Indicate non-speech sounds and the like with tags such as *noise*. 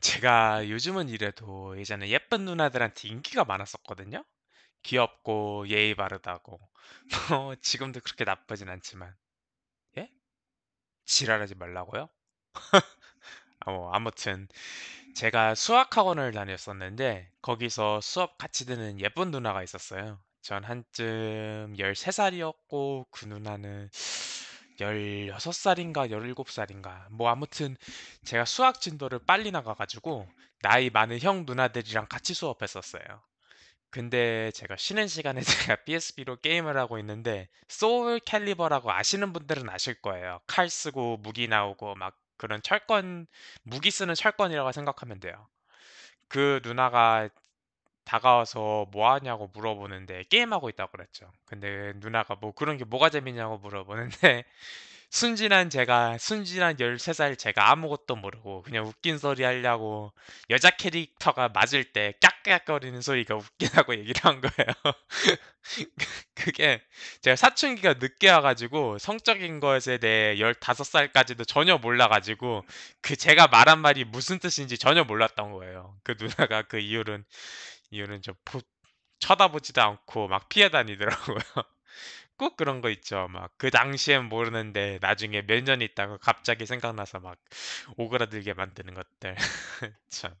제가 요즘은 이래도 예전에 예쁜 누나들한테 인기가 많았었거든요. 귀엽고 예의 바르다고. 뭐 *laughs* 지금도 그렇게 나쁘진 않지만. 예? 지랄하지 말라고요? *laughs* 어 아무튼 제가 수학학원을 다녔었는데 거기서 수업 같이 듣는 예쁜 누나가 있었어요. 전 한쯤 13 살이었고 그 누나는 1 6 살인가 1 7 살인가 뭐 아무튼 제가 수학 진도를 빨리 나가가지고 나이 많은 형 누나들이랑 같이 수업했었어요. 근데 제가 쉬는 시간에 *laughs* 제가 PSP로 게임을 하고 있는데 소울 캘리버라고 아시는 분들은 아실 거예요. 칼 쓰고 무기 나오고 막 그런 철권 무기 쓰는 철권이라고 생각하면 돼요. 그 누나가 다가와서 뭐 하냐고 물어보는데 게임하고 있다고 그랬죠. 근데 누나가 뭐 그런 게 뭐가 재밌냐고 물어보는데 *laughs* 순진한 제가 순진한 13살 제가 아무것도 모르고 그냥 웃긴 소리 하려고 여자 캐릭터가 맞을 때 깍깍거리는 소리가 웃기다고 *laughs* 얘기를 한 거예요. *laughs* 그게 제가 사춘기가 늦게 와가지고 성적인 것에 대해 15살까지도 전혀 몰라가지고 그 제가 말한 말이 무슨 뜻인지 전혀 몰랐던 거예요. 그 누나가 그 이유는 이유는 저 보, 쳐다보지도 않고 막 피해 다니더라고요. *laughs* 꼭 그런 거 있죠. 막 그 당시엔 모르는데 나중에 몇 년 있다가 갑자기 생각나서 막 오그라들게 만드는 것들. *laughs* 참.